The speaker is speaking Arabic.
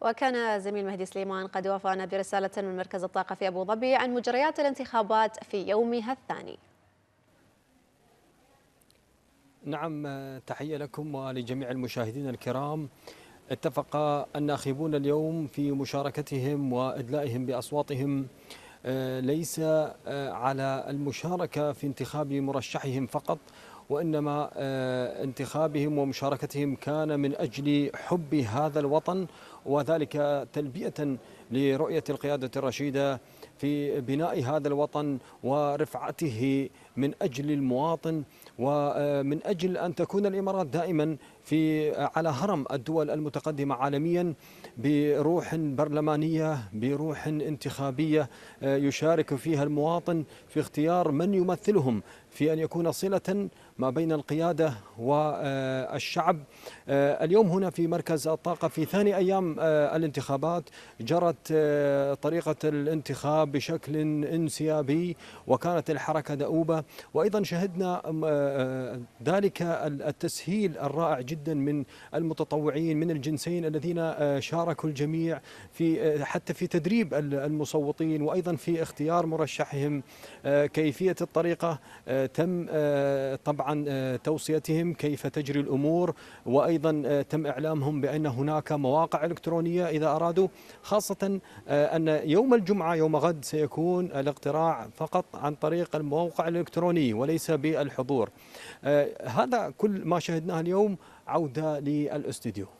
وكان زميل مهدي سليمان قد وافانا برسالة من مركز الطاقة في أبو ظبي عن مجريات الانتخابات في يومها الثاني نعم تحية لكم ولجميع المشاهدين الكرام اتفق الناخبون اليوم في مشاركتهم وإدلائهم بأصواتهم آه، ليس آه، على المشاركة في انتخاب مرشحهم فقط وإنما آه، انتخابهم ومشاركتهم كان من أجل حب هذا الوطن وذلك تلبية لرؤية القيادة الرشيدة في بناء هذا الوطن ورفعته من أجل المواطن ومن آه، أجل أن تكون الإمارات دائما في على هرم الدول المتقدمة عالميا بروح برلمانية بروح انتخابية آه، يشارك فيها المواطن في اختيار من يمثلهم في أن يكون صلة ما بين القيادة والشعب آه، اليوم هنا في مركز الطاقة في ثاني أيام آه، الانتخابات جرت آه، طريقة الانتخاب بشكل انسيابي وكانت الحركة دؤوبة وأيضا شهدنا ذلك التسهيل الرائع جدا من المتطوعين من الجنسين الذين شاركوا الجميع في حتى في تدريب المصوتين وأيضا في اختيار مرشحهم كيفية الطريقة تم آه، طبعا آه، توصيتهم كيف تجري الأمور وأيضا آه، تم إعلامهم بأن هناك مواقع إلكترونية إذا أرادوا خاصة أن يوم الجمعة يوم غد سيكون الاقتراع فقط عن طريق الموقع الإلكتروني وليس بالحضور هذا كل ما شهدناه اليوم عودة للاستديو